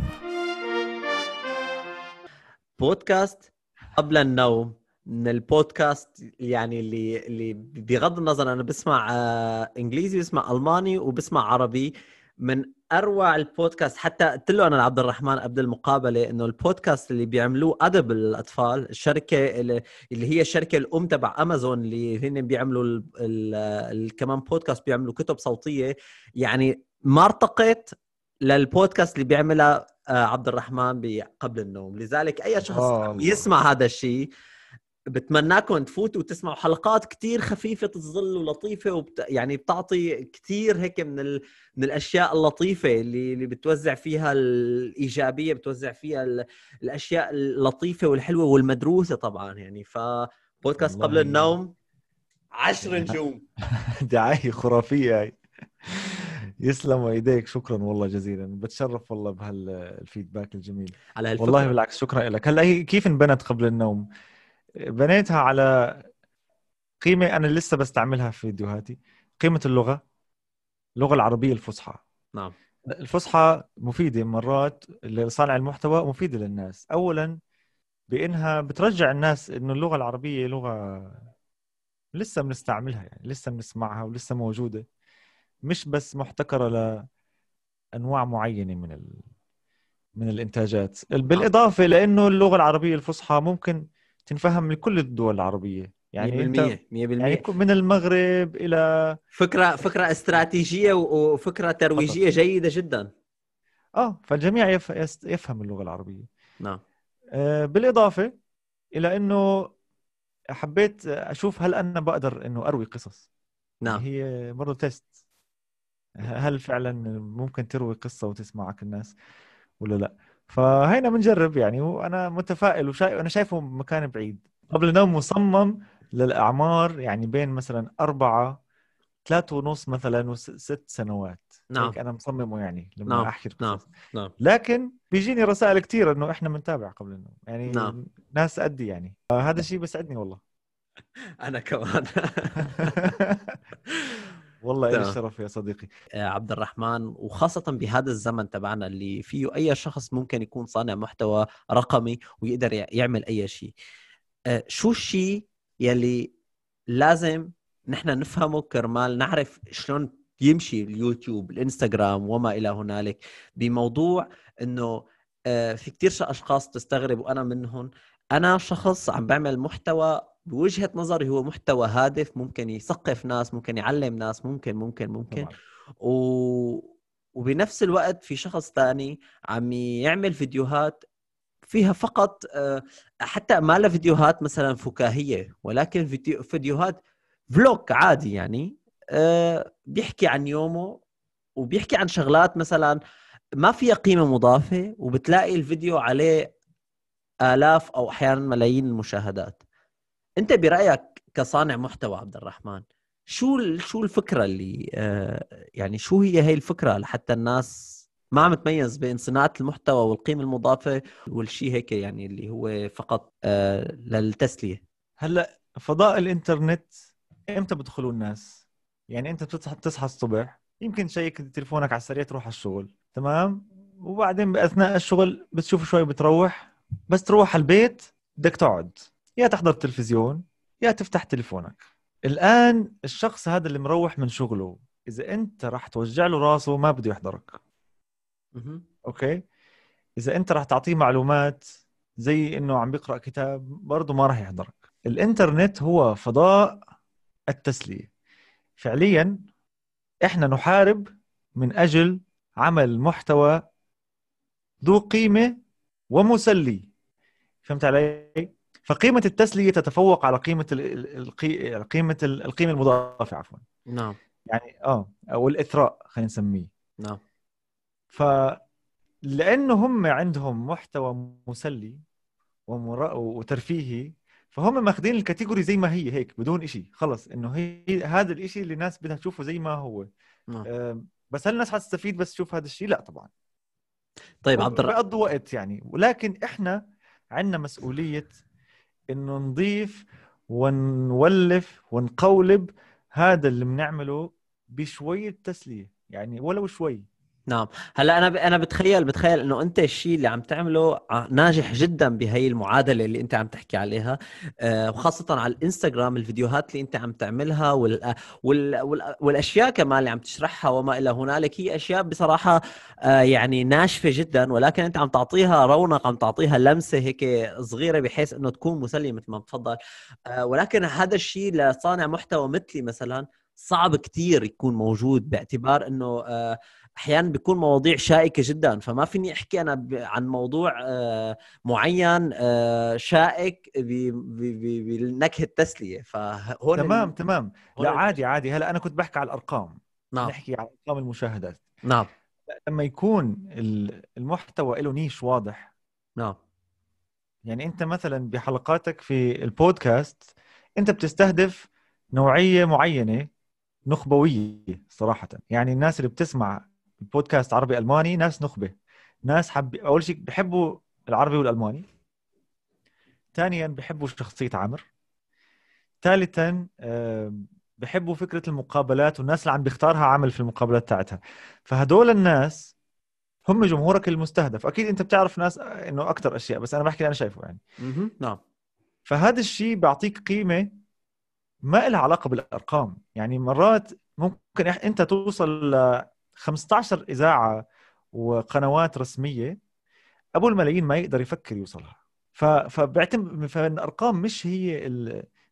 بودكاست قبل النوم من البودكاست يعني اللي اللي بغض النظر انا بسمع آه، انجليزي بسمع الماني وبسمع عربي من اروع البودكاست حتى قلت له انا لعبد الرحمن قبل المقابله انه البودكاست اللي بيعملوه ادب للاطفال الشركه اللي هي الشركه الام تبع امازون اللي هن بيعملوا الـ الـ كمان بودكاست بيعملوا كتب صوتيه يعني ما ارتقت للبودكاست اللي بيعملها آه، عبد الرحمن قبل النوم لذلك اي شخص آه، يسمع هذا الشيء بتمناكم تفوتوا وتسمعوا حلقات كتير خفيفة الظل ولطيفة وبت... يعني بتعطي كتير هيك من ال... من الأشياء اللطيفة اللي اللي بتوزع فيها الإيجابية بتوزع فيها ال... الأشياء اللطيفة والحلوة والمدروسة طبعا يعني فبودكاست قبل النوم عشر نجوم [laughs] دعاية خرافية هي يسلموا ايديك شكرا والله جزيلا بتشرف والله بهالفيدباك الجميل على والله بالعكس شكرا لك هلا هي كيف انبنت قبل النوم بنيتها على قيمه انا لسه بستعملها في فيديوهاتي قيمه اللغه اللغه العربيه الفصحى نعم الفصحى مفيده مرات لصانع المحتوى مفيده للناس اولا بانها بترجع الناس انه اللغه العربيه لغه لسه بنستعملها يعني لسه بنسمعها ولسه موجوده مش بس محتكره لانواع معينه من ال... من الانتاجات نعم. بالاضافه لانه اللغه العربيه الفصحى ممكن تنفهم لكل الدول العربية يعني 100% 100% يعني من المغرب الى فكره فكره استراتيجيه وفكره ترويجيه فضل. جيده جدا اه فالجميع يفهم اللغه العربيه نعم آه بالاضافه الى انه حبيت اشوف هل انا بقدر انه اروي قصص نعم هي برضه تيست هل فعلا ممكن تروي قصه وتسمعك الناس ولا لا فهينا بنجرب يعني وانا متفائل وشايف وانا شايفه مكان بعيد قبل النوم مصمم للاعمار يعني بين مثلا اربعه ثلاثة ونص مثلا وست سنوات نعم انا مصممه يعني لما نعم. احكي نعم. نعم لكن بيجيني رسائل كثير انه احنا بنتابع قبل النوم يعني نعم. ناس قدي يعني هذا الشيء نعم. بيسعدني والله [laughs] انا كمان [laughs] والله لي الشرف يا صديقي آه، عبد الرحمن وخاصة بهذا الزمن تبعنا اللي فيه أي شخص ممكن يكون صانع محتوى رقمي ويقدر يعمل أي شيء آه، شو الشيء يلي لازم نحن نفهمه كرمال نعرف شلون يمشي اليوتيوب الانستغرام وما الى هنالك بموضوع انه آه، في كثير اشخاص بتستغرب وانا منهم انا شخص عم بعمل محتوى بوجهه نظري هو محتوى هادف ممكن يثقف ناس ممكن يعلم ناس ممكن ممكن ممكن طبعا. و... وبنفس الوقت في شخص ثاني عم يعمل فيديوهات فيها فقط آه، حتى ما لها فيديوهات مثلا فكاهيه ولكن فيديو... فيديوهات فلوك عادي يعني آه، بيحكي عن يومه وبيحكي عن شغلات مثلا ما فيها قيمه مضافه وبتلاقي الفيديو عليه الاف او احيانا ملايين المشاهدات انت برايك كصانع محتوى عبد الرحمن شو شو الفكره اللي آه، يعني شو هي هي الفكره لحتى الناس ما عم تميز بين صناعه المحتوى والقيمه المضافه والشيء هيك يعني اللي هو فقط آه، للتسليه هلا فضاء الانترنت امتى بدخلوا الناس يعني انت بتصحى بتصحى الصبح يمكن تشيك تليفونك على السريع تروح على الشغل تمام وبعدين باثناء الشغل بتشوف شوي بتروح بس تروح على البيت بدك تقعد يا تحضر تلفزيون يا تفتح تلفونك الان الشخص هذا اللي مروح من شغله اذا انت راح توجع له راسه ما بده يحضرك اوكي اذا انت راح تعطيه معلومات زي انه عم بيقرا كتاب برضه ما راح يحضرك الانترنت هو فضاء التسليه فعليا احنا نحارب من اجل عمل محتوى ذو قيمه ومسلي فهمت علي فقيمه التسليه تتفوق على قيمه يعني قيمه القيمه المضافه عفوا نعم يعني اه او الاثراء خلينا نسميه نعم ف لانه هم عندهم محتوى مسلي ومر... وترفيهي فهم ماخذين الكاتيجوري زي ما هي هيك بدون شيء خلص انه هي هذا الشيء اللي الناس بدها تشوفه زي ما هو نعم. آه، بس هل الناس حتستفيد بس تشوف هذا الشيء لا طبعا طيب عبد الرحمن وقت يعني ولكن احنا عندنا مسؤوليه انه نضيف ونولف ونقولب هذا اللي بنعمله بشويه تسليه يعني ولو شوي نعم هلا انا ب... انا بتخيل بتخيل انه انت الشيء اللي عم تعمله ناجح جدا بهي المعادله اللي انت عم تحكي عليها آه، وخاصه آه على الانستغرام الفيديوهات اللي انت عم تعملها وال... وال... وال... والاشياء كمان اللي عم تشرحها وما الى هنالك هي اشياء بصراحه آه يعني ناشفه جدا ولكن انت عم تعطيها رونق عم تعطيها لمسه هيك صغيره بحيث انه تكون مسليه مثل ما تفضل آه ولكن هذا الشيء لصانع محتوى مثلي مثلا صعب كتير يكون موجود باعتبار انه آه احيانا بيكون مواضيع شائكه جدا فما فيني احكي انا عن موضوع آه، معين آه، شائك بنكهه التسليه فهون تمام ال... تمام لا عادي عادي هلا انا كنت بحكي على الارقام نعم نحكي على ارقام المشاهدات نعم لما يكون المحتوى له نيش واضح نعم يعني انت مثلا بحلقاتك في البودكاست انت بتستهدف نوعيه معينه نخبويه صراحه يعني الناس اللي بتسمع بودكاست عربي الماني ناس نخبه ناس حب اول شيء بحبوا العربي والالماني ثانيا بحبوا شخصيه عامر ثالثا آه، بحبوا فكره المقابلات والناس اللي عم بيختارها عامل في المقابلات تاعتها فهدول الناس هم جمهورك المستهدف اكيد انت بتعرف ناس آه، انه اكثر اشياء بس انا بحكي اللي انا شايفه يعني نعم فهذا الشيء بيعطيك قيمه ما لها علاقه بالارقام يعني مرات ممكن انت توصل 15 اذاعه وقنوات رسميه ابو الملايين ما يقدر يفكر يوصلها فبعتمد فالارقام مش هي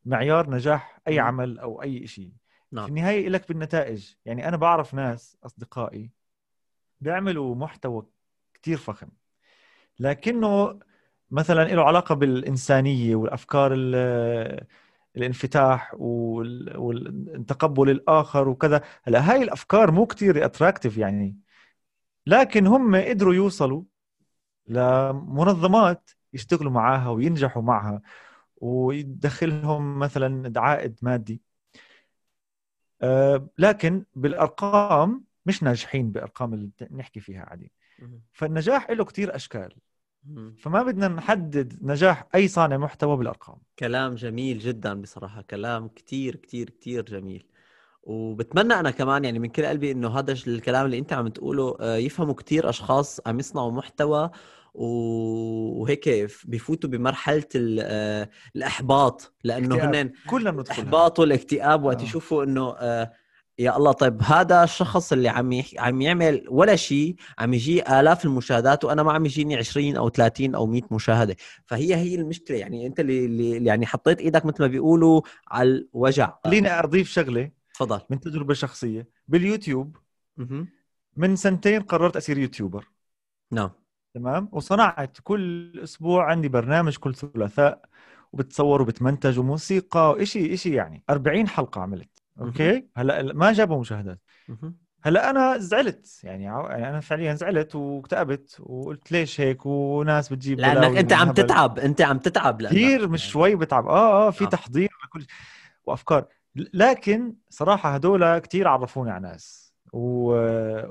معيار نجاح اي نعم. عمل او اي شيء نعم. في النهايه لك بالنتائج يعني انا بعرف ناس اصدقائي بيعملوا محتوى كتير فخم لكنه مثلا له علاقه بالانسانيه والافكار الانفتاح والتقبل الاخر وكذا هلا هاي الافكار مو كتير اتراكتيف يعني لكن هم قدروا يوصلوا لمنظمات يشتغلوا معاها وينجحوا معها ويدخلهم مثلا عائد مادي آه، لكن بالارقام مش ناجحين بارقام اللي نحكي فيها عادي فالنجاح له كتير اشكال فما بدنا نحدد نجاح اي صانع محتوى بالارقام كلام جميل جدا بصراحه كلام كتير كتير كتير جميل وبتمنى انا كمان يعني من كل قلبي انه هذا الكلام اللي انت عم تقوله آه، يفهموا كتير اشخاص عم يصنعوا محتوى وهيك بفوتوا بمرحله آه، الاحباط لانه هن كلنا الاحباط والاكتئاب وقت آه. يشوفوا انه يا الله طيب هذا الشخص اللي عم يح... عم يعمل ولا شيء عم يجي آلاف المشاهدات وانا ما عم يجيني 20 او 30 او 100 مشاهده فهي هي المشكله يعني انت اللي, اللي يعني حطيت ايدك مثل ما بيقولوا على الوجع خليني اضيف شغله تفضل من تجربه شخصيه باليوتيوب م-م. من سنتين قررت اصير يوتيوبر نعم تمام وصنعت كل اسبوع عندي برنامج كل ثلاثاء وبتصور وبتمنتج وموسيقى وإشي إشي يعني 40 حلقة عملت اوكي هلا ما جابوا مشاهدات هلا انا زعلت يعني, يعني انا فعليا زعلت واكتئبت وقلت ليش هيك وناس بتجيب لانك انت عم تتعب انت عم تتعب كثير يعني. مش شوي بتعب اه اه في آه. تحضير وكل وافكار لكن صراحه هدول كثير عرفوني على ناس و...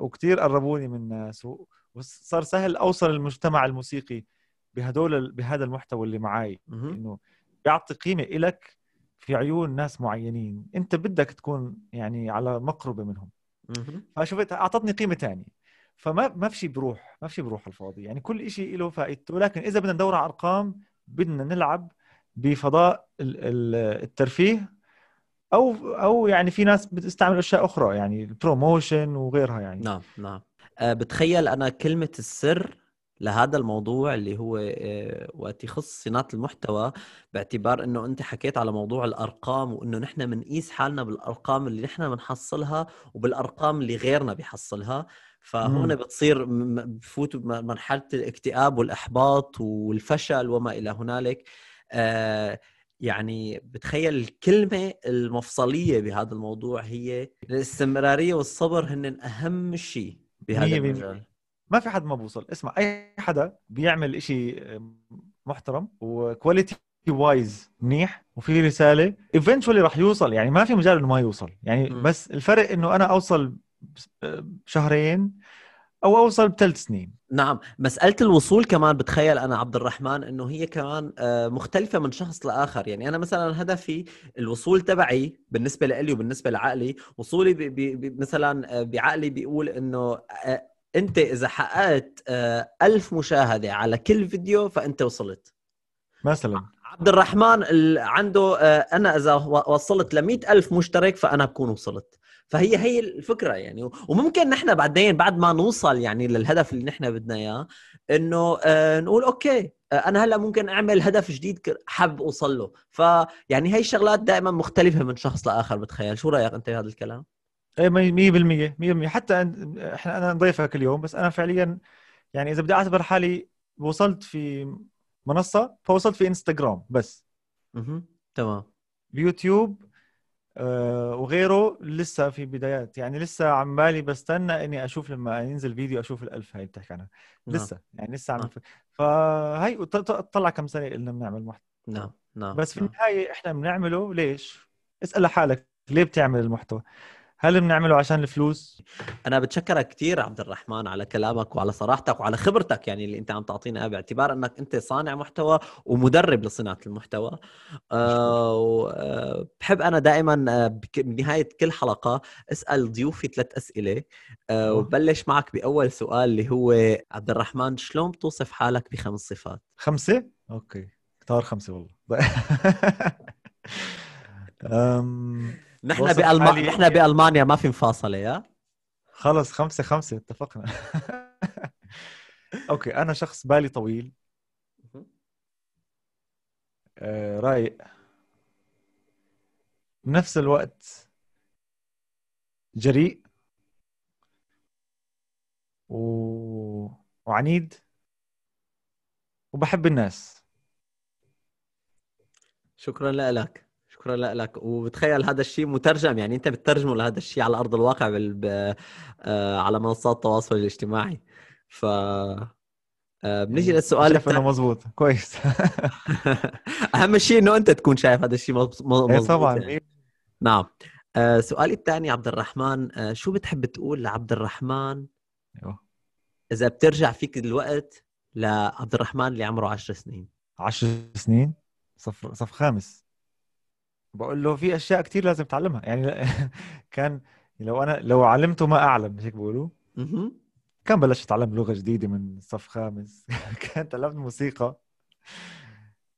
وكثير قربوني من ناس و... وصار سهل اوصل المجتمع الموسيقي بهدول بهذا المحتوى اللي معي انه بيعطي قيمه إلك في عيون ناس معينين انت بدك تكون يعني على مقربه منهم فشفت اعطتني قيمه ثانيه فما ما في شيء بروح ما في شيء بروح على الفاضي يعني كل شيء له فائدته لكن اذا بدنا ندور على ارقام بدنا نلعب بفضاء الترفيه او او يعني في ناس بتستعمل اشياء اخرى يعني البروموشن وغيرها يعني نعم نعم آه، بتخيل انا كلمه السر لهذا الموضوع اللي هو آه، وقت يخص صناعه المحتوى باعتبار انه انت حكيت على موضوع الارقام وانه نحن بنقيس حالنا بالارقام اللي نحن بنحصلها وبالارقام اللي غيرنا بيحصلها فهون بتصير بفوتوا بمرحله الاكتئاب والاحباط والفشل وما الى هنالك آه، يعني بتخيل الكلمة المفصلية بهذا الموضوع هي الاستمرارية والصبر هن أهم شيء بهذا المجال ما في حد ما بوصل اسمع اي حدا بيعمل إشي آه، محترم وكواليتي وايز منيح وفي رساله ايفينشولي رح يوصل يعني ما في مجال انه ما يوصل يعني م. بس الفرق انه انا اوصل بشهرين آه، او اوصل بثلاث سنين نعم مساله الوصول كمان بتخيل انا عبد الرحمن انه هي كمان آه، مختلفه من شخص لاخر يعني انا مثلا هدفي الوصول تبعي بالنسبه لي وبالنسبه لعقلي وصولي بي بي مثلا بعقلي بيقول انه انت اذا حققت آه، ألف مشاهده على كل فيديو فانت وصلت مثلا عبد الرحمن عنده آه، انا اذا وصلت ل ألف مشترك فانا بكون وصلت فهي هي الفكره يعني وممكن نحن بعدين بعد ما نوصل يعني للهدف اللي نحن بدنا اياه انه آه، نقول اوكي انا هلا ممكن اعمل هدف جديد حاب اوصل له فيعني هي الشغلات دائما مختلفه من شخص لاخر بتخيل شو رايك انت بهذا الكلام اي 100% 100% حتى احنا انا ضيفك اليوم بس انا فعليا يعني اذا بدي اعتبر حالي وصلت في منصه فوصلت في انستغرام بس اها تمام بيوتيوب آه، وغيره لسه في بدايات يعني لسه عمالي بستنى اني اشوف لما ينزل فيديو اشوف الالف هاي بتحكي عنها نعم. لسه يعني لسه عم نعم. فهي طلع كم سنه قلنا بنعمل محتوى نعم نعم بس في نعم. النهايه احنا بنعمله ليش؟ اسال حالك ليه بتعمل المحتوى؟ هل بنعمله عشان الفلوس؟ انا بتشكرك كثير عبد الرحمن على كلامك وعلى صراحتك وعلى خبرتك يعني اللي انت عم تعطينا اياها باعتبار انك انت صانع محتوى ومدرب لصناعه المحتوى أه وبحب آه، انا دائما آه، بنهايه كل حلقه اسال ضيوفي ثلاث اسئله أه وبلش معك باول سؤال اللي هو عبد الرحمن شلون بتوصف حالك بخمس صفات؟ خمسه؟ اوكي اختار خمسه والله [laughs] نحن بالمانيا نحن يعني. بالمانيا ما في مفاصله يا خلص خمسة خمسة اتفقنا [laughs] اوكي انا شخص بالي طويل آه، رايق بنفس الوقت جريء و... وعنيد وبحب الناس شكرا لك شكرا لك وبتخيل هذا الشيء مترجم يعني انت بتترجمه لهذا الشيء على ارض الواقع بال... آه، على منصات التواصل الاجتماعي ف آه، بنيجي يعني للسؤال شايف انه مزبوط كويس [laughs] اهم شيء انه انت تكون شايف هذا الشيء مزبوط إيه، طبعا يعني. نعم آه، سؤالي الثاني عبد الرحمن شو بتحب تقول لعبد الرحمن ايوه اذا بترجع فيك الوقت لعبد الرحمن اللي عمره 10 سنين 10 سنين صف صف خامس بقول له في اشياء كتير لازم تعلمها يعني [laughs] كان لو انا لو علمته ما اعلم مش هيك بيقولوا كان بلشت اتعلم لغه جديده من صف خامس [laughs] كان تعلمت موسيقى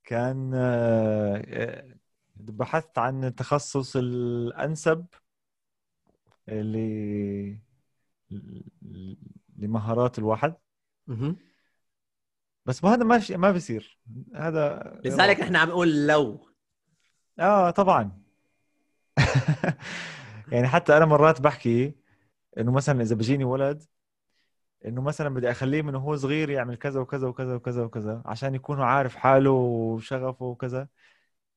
كان آه، بحثت عن التخصص الانسب اللي لمهارات الواحد بس ما هذا ما ما بيصير هذا لذلك نحن عم نقول لو اه طبعا يعني حتى انا مرات بحكي انه مثلا اذا بجيني ولد انه مثلا بدي اخليه من هو صغير يعمل كذا وكذا وكذا وكذا وكذا عشان يكون عارف حاله وشغفه وكذا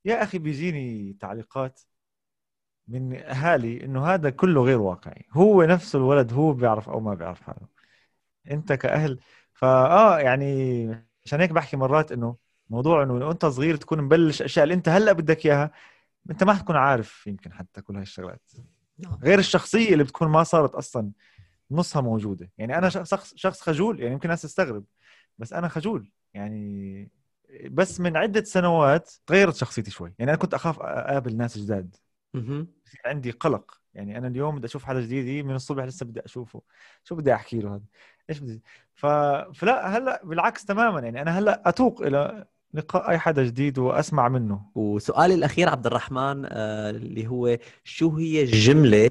يا اخي بيجيني تعليقات من اهالي انه هذا كله غير واقعي هو نفسه الولد هو بيعرف او ما بيعرف حاله انت كاهل فاه يعني عشان هيك بحكي مرات انه موضوع انه انت صغير تكون مبلش اشياء اللي انت هلا بدك اياها انت ما حتكون عارف يمكن حتى كل هاي الشغلات نعم. غير الشخصيه اللي بتكون ما صارت اصلا نصها موجوده يعني انا شخص شخص خجول يعني يمكن ناس تستغرب بس انا خجول يعني بس من عده سنوات تغيرت شخصيتي شوي يعني انا كنت اخاف اقابل ناس جداد عندي قلق يعني انا اليوم بدي اشوف حدا جديد من الصبح لسه بدي اشوفه شو بدي احكي له هذا ايش بدي ف... فلا هلا بالعكس تماما يعني انا هلا اتوق الى لقاء اي حدا جديد واسمع منه وسؤالي الاخير عبد الرحمن آه اللي هو شو هي الجمله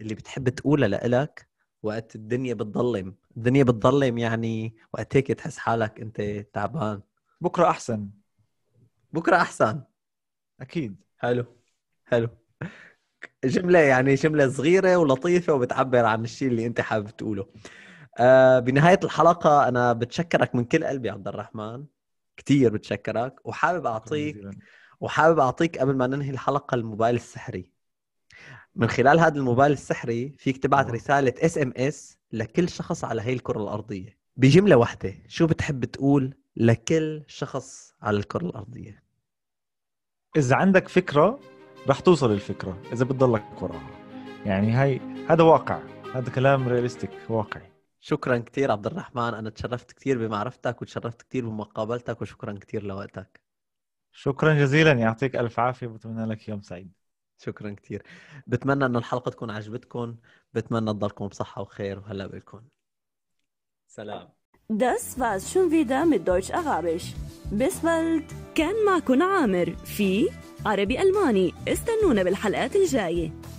اللي بتحب تقولها لإلك وقت الدنيا بتضلم الدنيا بتضلم يعني وقت هيك تحس حالك انت تعبان بكره احسن بكره احسن اكيد حلو حلو جمله يعني جمله صغيره ولطيفه وبتعبر عن الشيء اللي انت حابب تقوله آه بنهايه الحلقه انا بتشكرك من كل قلبي عبد الرحمن كثير بتشكرك وحابب اعطيك وحابب اعطيك قبل ما ننهي الحلقه الموبايل السحري من خلال هذا الموبايل السحري فيك تبعت رساله اس ام اس لكل شخص على هي الكره الارضيه بجمله واحده شو بتحب تقول لكل شخص على الكره الارضيه اذا عندك فكره رح توصل الفكره اذا بتضلك وراها يعني هاي هذا واقع هذا كلام رياليستيك واقعي شكرا كثير عبد الرحمن انا تشرفت كثير بمعرفتك وتشرفت كثير بمقابلتك وشكرا كثير لوقتك شكرا جزيلا يعطيك الف عافيه بتمنى لك يوم سعيد شكرا كثير بتمنى ان الحلقه تكون عجبتكم بتمنى تضلكم بصحه وخير وهلا بكم سلام Das war's schon wieder mit Deutsch-Arabisch. Bis bald. كان معكم عامر في عربي ألماني استنونا بالحلقات الجاية